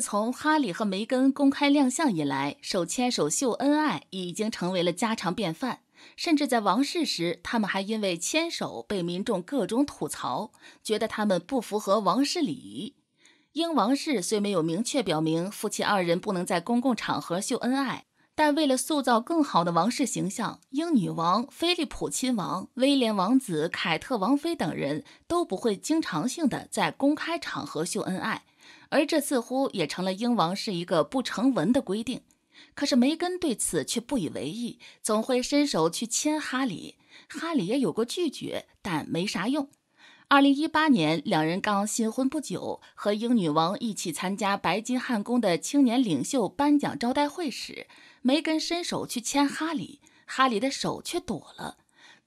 从哈里和梅根公开亮相以来，手牵手秀恩爱已经成为了家常便饭。甚至在王室时，他们还因为牵手被民众各种吐槽，觉得他们不符合王室礼仪。英王室虽没有明确表明夫妻二人不能在公共场合秀恩爱，但为了塑造更好的王室形象，英女王、菲利普亲王、威廉王子、凯特王妃等人都不会经常性的在公开场合秀恩爱。而这似乎也成了英王是一个不成文的规定，可是梅根对此却不以为意，总会伸手去牵哈里。哈里也有过拒绝，但没啥用。二零一八年，两人刚新婚不久，和英女王一起参加白金汉宫的青年领袖颁奖招待会时，梅根伸手去牵哈里，哈里的手却躲了。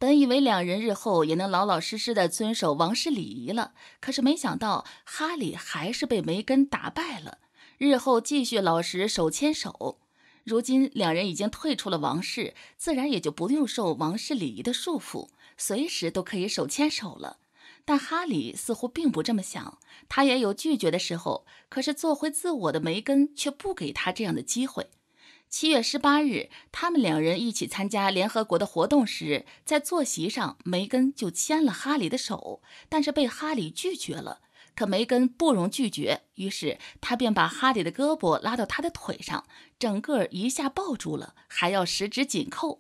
本以为两人日后也能老老实实的遵守王室礼仪了，可是没想到哈里还是被梅根打败了。日后继续老实手牵手。如今两人已经退出了王室，自然也就不用受王室礼仪的束缚，随时都可以手牵手了。但哈里似乎并不这么想，他也有拒绝的时候，可是做回自我的梅根却不给他这样的机会。七月十八日，他们两人一起参加联合国的活动时，在坐席上，梅根就牵了哈里的手，但是被哈里拒绝了。可梅根不容拒绝，于是他便把哈里的胳膊拉到他的腿上，整个一下抱住了，还要十指紧扣。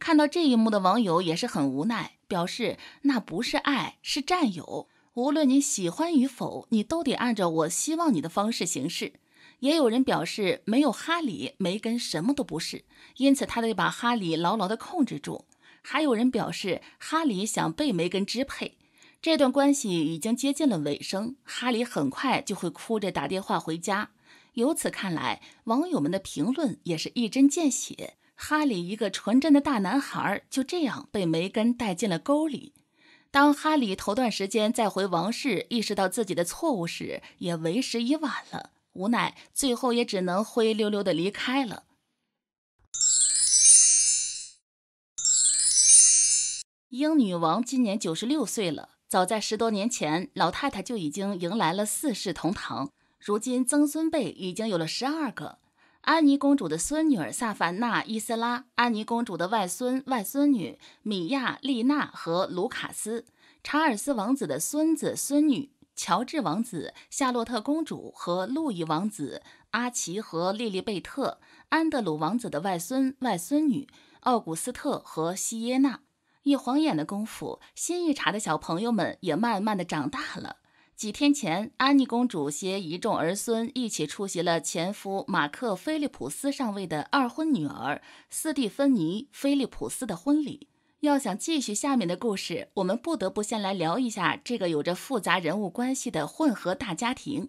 看到这一幕的网友也是很无奈，表示那不是爱，是占有。无论你喜欢与否，你都得按照我希望你的方式行事。也有人表示，没有哈里，梅根什么都不是，因此他得把哈里牢牢地控制住。还有人表示，哈里想被梅根支配，这段关系已经接近了尾声，哈里很快就会哭着打电话回家。由此看来，网友们的评论也是一针见血。哈里一个纯真的大男孩就这样被梅根带进了沟里。当哈里头段时间再回王室，意识到自己的错误时，也为时已晚了。无奈，最后也只能灰溜溜的离开了。英女王今年九十六岁了，早在十多年前，老太太就已经迎来了四世同堂，如今曾孙辈已经有了十二个。安妮公主的孙女儿萨凡娜·伊斯拉，安妮公主的外孙外孙女米亚、丽娜和卢卡斯，查尔斯王子的孙子孙女。乔治王子、夏洛特公主和路易王子、阿奇和莉莉贝特、安德鲁王子的外孙、外孙女奥古斯特和西耶娜。一晃眼的功夫，新一茬的小朋友们也慢慢的长大了。几天前，安妮公主携一众儿孙一起出席了前夫马克·菲利普斯上尉的二婚女儿斯蒂芬妮·菲利普斯的婚礼。要想继续下面的故事，我们不得不先来聊一下这个有着复杂人物关系的混合大家庭。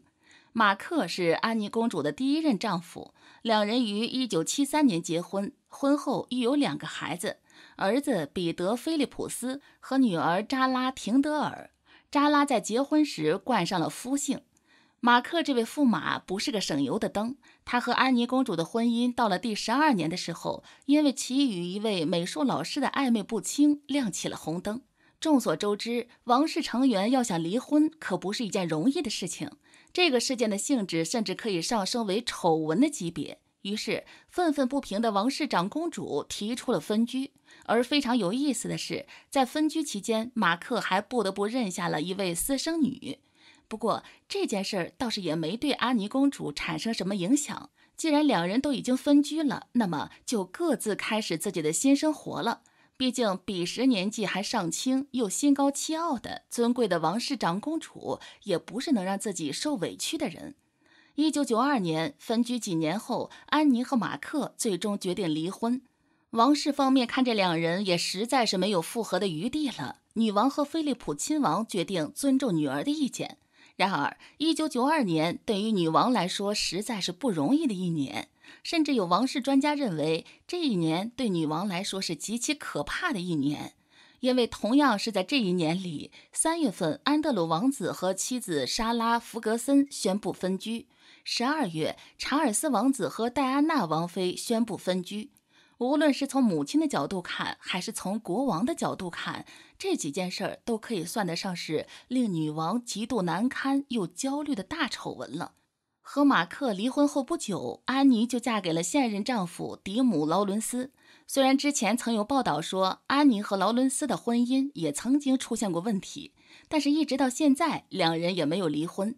马克是安妮公主的第一任丈夫，两人于1973年结婚，婚后育有两个孩子，儿子彼得·菲利普斯和女儿扎拉·廷德尔。扎拉在结婚时冠上了夫姓。马克这位驸马不是个省油的灯，他和安妮公主的婚姻到了第十二年的时候，因为其与一位美术老师的暧昧不清，亮起了红灯。众所周知，王室成员要想离婚可不是一件容易的事情。这个事件的性质甚至可以上升为丑闻的级别。于是，愤愤不平的王室长公主提出了分居。而非常有意思的是，在分居期间，马克还不得不认下了一位私生女。不过这件事倒是也没对安妮公主产生什么影响。既然两人都已经分居了，那么就各自开始自己的新生活了。毕竟彼时年纪还尚轻，又心高气傲的尊贵的王室长公主，也不是能让自己受委屈的人。一九九二年分居几年后，安妮和马克最终决定离婚。王室方面看这两人也实在是没有复合的余地了，女王和菲利普亲王决定尊重女儿的意见。然而，一九九二年对于女王来说实在是不容易的一年，甚至有王室专家认为这一年对女王来说是极其可怕的一年，因为同样是在这一年里，三月份安德鲁王子和妻子莎拉·弗格森宣布分居，十二月查尔斯王子和戴安娜王妃宣布分居。无论是从母亲的角度看，还是从国王的角度看，这几件事儿都可以算得上是令女王极度难堪又焦虑的大丑闻了。和马克离婚后不久，安妮就嫁给了现任丈夫迪姆劳伦斯。虽然之前曾有报道说安妮和劳伦斯的婚姻也曾经出现过问题，但是，一直到现在两人也没有离婚。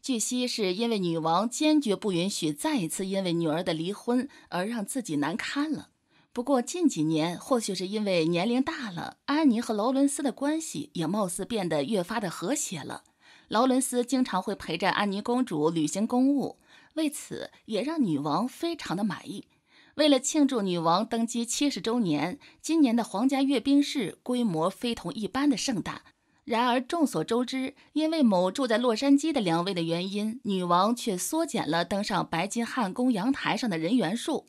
据悉，是因为女王坚决不允许再一次因为女儿的离婚而让自己难堪了。不过近几年，或许是因为年龄大了，安妮和劳伦斯的关系也貌似变得越发的和谐了。劳伦斯经常会陪着安妮公主履行公务，为此也让女王非常的满意。为了庆祝女王登基七十周年，今年的皇家阅兵式规模非同一般的盛大。然而众所周知，因为某住在洛杉矶的两位的原因，女王却缩减了登上白金汉宫阳台上的人员数。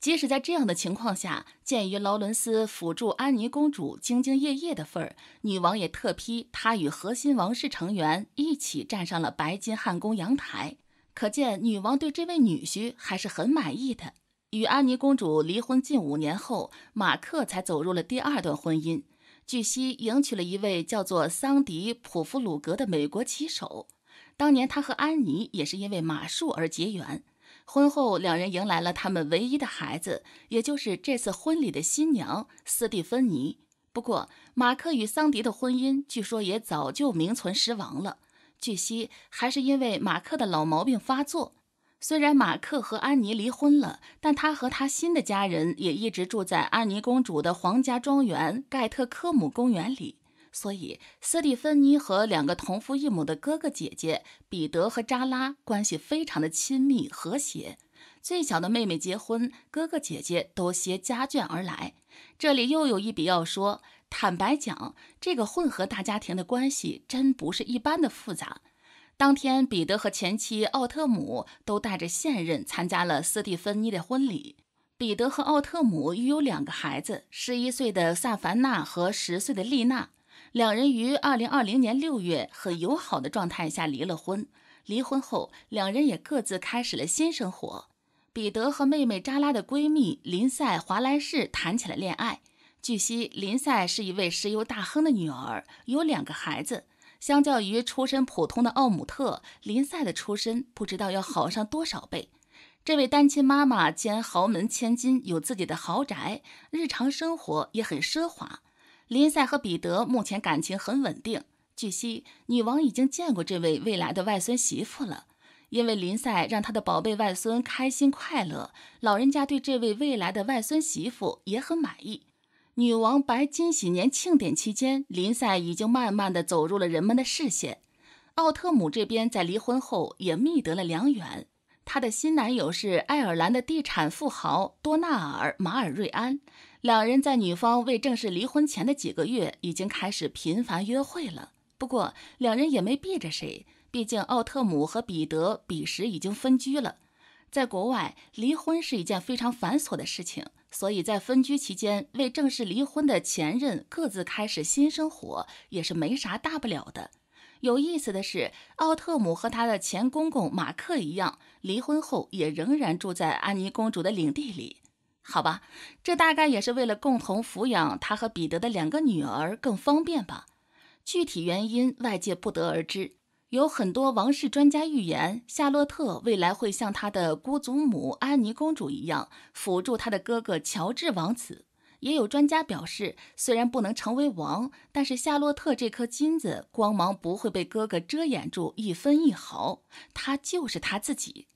即使在这样的情况下，鉴于劳伦斯辅助安妮公主兢兢业业的份儿，女王也特批他与核心王室成员一起站上了白金汉宫阳台。可见女王对这位女婿还是很满意的。与安妮公主离婚近五年后，马克才走入了第二段婚姻。据悉，迎娶了一位叫做桑迪·普夫鲁格的美国骑手。当年他和安妮也是因为马术而结缘。婚后，两人迎来了他们唯一的孩子，也就是这次婚礼的新娘斯蒂芬妮。不过，马克与桑迪的婚姻据说也早就名存实亡了。据悉，还是因为马克的老毛病发作。虽然马克和安妮离婚了，但他和他新的家人也一直住在安妮公主的皇家庄园盖特科姆公园里。所以，斯蒂芬妮和两个同父异母的哥哥姐姐彼得和扎拉关系非常的亲密和谐。最小的妹妹结婚，哥哥姐姐都携家眷而来。这里又有一笔要说，坦白讲，这个混合大家庭的关系真不是一般的复杂。当天，彼得和前妻奥特姆都带着现任参加了斯蒂芬妮的婚礼。彼得和奥特姆育有两个孩子：11岁的萨凡娜和10岁的丽娜。两人于二零二零年六月很友好的状态下离了婚。离婚后，两人也各自开始了新生活。彼得和妹妹扎拉的闺蜜林赛·华莱士谈起了恋爱。据悉，林赛是一位石油大亨的女儿，有两个孩子。相较于出身普通的奥姆特，林赛的出身不知道要好上多少倍。这位单亲妈妈兼豪门千金，有自己的豪宅，日常生活也很奢华。林赛和彼得目前感情很稳定。据悉，女王已经见过这位未来的外孙媳妇了，因为林赛让他的宝贝外孙开心快乐，老人家对这位未来的外孙媳妇也很满意。女王白金禧年庆典期间，林赛已经慢慢的走入了人们的视线。奥特姆这边在离婚后也觅得了良缘，他的新男友是爱尔兰的地产富豪多纳尔·马尔瑞安。两人在女方未正式离婚前的几个月已经开始频繁约会了。不过，两人也没避着谁，毕竟奥特姆和彼得彼时已经分居了。在国外，离婚是一件非常繁琐的事情，所以在分居期间，未正式离婚的前任各自开始新生活也是没啥大不了的。有意思的是，奥特姆和他的前公公马克一样，离婚后也仍然住在安妮公主的领地里。好吧，这大概也是为了共同抚养他和彼得的两个女儿更方便吧。具体原因外界不得而知。有很多王室专家预言，夏洛特未来会像他的姑祖母安妮公主一样，辅助他的哥哥乔治王子。也有专家表示，虽然不能成为王，但是夏洛特这颗金子光芒不会被哥哥遮掩住一分一毫，他就是他自己。